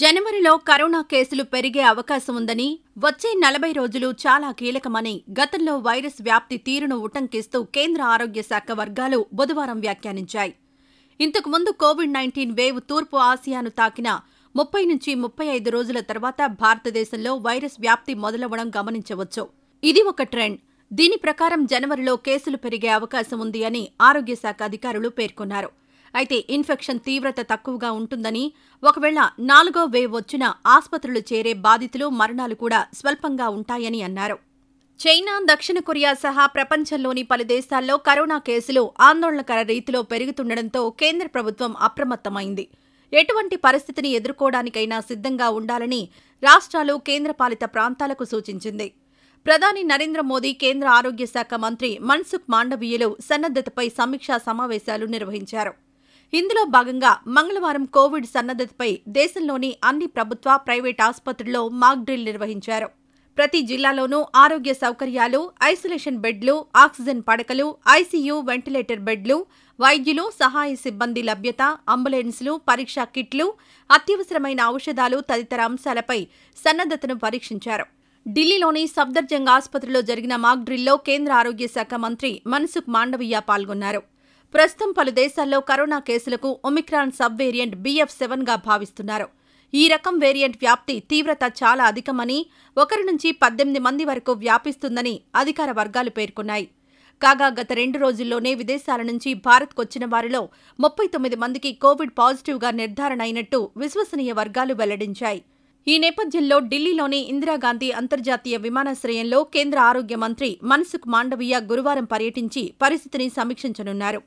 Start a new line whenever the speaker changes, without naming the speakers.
జనవరిలో కరోనా కేసులు పెరిగే అవకాశం ఉందని వచ్చే నలభై రోజులు చాలా కీలకమని గతంలో వైరస్ వ్యాప్తి తీరును ఉటంకిస్తూ కేంద్ర ఆరోగ్య శాఖ వర్గాలు బుధవారం వ్యాఖ్యానించాయి ఇంతకుముందు కోవిడ్ నైన్టీన్ వేవ్ తూర్పు ఆసియాను తాకిన ముప్పై నుంచి ముప్పై ఐదు రోజుల తర్వాత భారతదేశంలో వైరస్ వ్యాప్తి మొదలవ్వడం గమనించవచ్చు ఇది ఒక ట్రెండ్ దీని ప్రకారం జనవరిలో కేసులు పెరిగే అవకాశం ఉంది అని ఆరోగ్య శాఖ అధికారులు పేర్కొన్నారు అయితే ఇన్ఫెక్షన్ తీవ్రత తక్కువగా ఉంటుందని ఒకవేళ నాలుగో వేవ్ వచ్చిన ఆసుపత్రులు చేరే బాధితులు మరణాలు కూడా స్వల్పంగా ఉంటాయని అన్నారు చైనా దక్షిణ కొరియా సహా ప్రపంచంలోని పలు దేశాల్లో కరోనా కేసులు ఆందోళనకర రీతిలో పెరుగుతుండటంతో కేంద్ర ప్రభుత్వం అప్రమత్తమైంది ఎటువంటి పరిస్థితిని ఎదుర్కోవడానికైనా సిద్ధంగా ఉండాలని రాష్ట్రాలు కేంద్రపాలిత ప్రాంతాలకు సూచించింది ప్రధాని నరేంద్ర మోదీ కేంద్ర ఆరోగ్య శాఖ మంత్రి మన్సుఖ్ మాండవీయులు సన్నద్దతపై సమీక్షా సమావేశాలు నిర్వహించారు ఇందులో భాగంగా మంగళవారం కోవిడ్ సన్నద్ధతపై దేశంలోని అన్ని ప్రభుత్వ ప్రైవేట్ ఆసుపత్రుల్లో మాక్ డ్రిల్ నిర్వహించారు ప్రతి జిల్లాలోనూ ఆరోగ్య సౌకర్యాలు ఐసోలేషన్ బెడ్లు ఆక్సిజన్ పడకలు ఐసీయూ వెంటిలేటర్ బెడ్లు వైద్యులు సహాయ సిబ్బంది లభ్యత అంబులెన్సులు పరీక్షా కిట్లు అత్యవసరమైన ఔషధాలు తదితర అంశాలపై సన్నద్ధతను పరీక్షించారు ఢిల్లీలోని సఫ్దర్జంగ్ ఆసుపత్రిలో జరిగిన మాక్ డ్రిల్లో కేంద్ర ఆరోగ్య శాఖ మంత్రి మన్సుఖ్ మాండవీయ పాల్గొన్నారు ప్రస్తుతం పలు దేశాల్లో కరోనా కేసులకు ఒమిక్రాన్ సబ్ వేరియంట్ బీఎఫ్ సెవెన్గా భావిస్తున్నారు ఈ రకం వేరియంట్ వ్యాప్తి తీవ్రత చాలా అధికమని ఒకరి నుంచి పద్దెనిమిది మంది వరకు వ్యాపిస్తుందని అధికార వర్గాలు పేర్కొన్నాయి కాగా గత రెండు రోజుల్లోనే విదేశాల నుంచి భారత్కొచ్చిన వారిలో ముప్పై తొమ్మిది మందికి కోవిడ్ పాజిటివ్గా నిర్ధారణ అయినట్టు విశ్వసనీయ వర్గాలు వెల్లడించాయి ఈ నేపథ్యంలో ఢిల్లీలోని ఇందిరాగాంధీ అంతర్జాతీయ విమానాశ్రయంలో కేంద్ర ఆరోగ్య మంత్రి మన్సుఖ్ మాండవీయ గురువారం పర్యటించి పరిస్థితిని సమీక్షించనున్నారు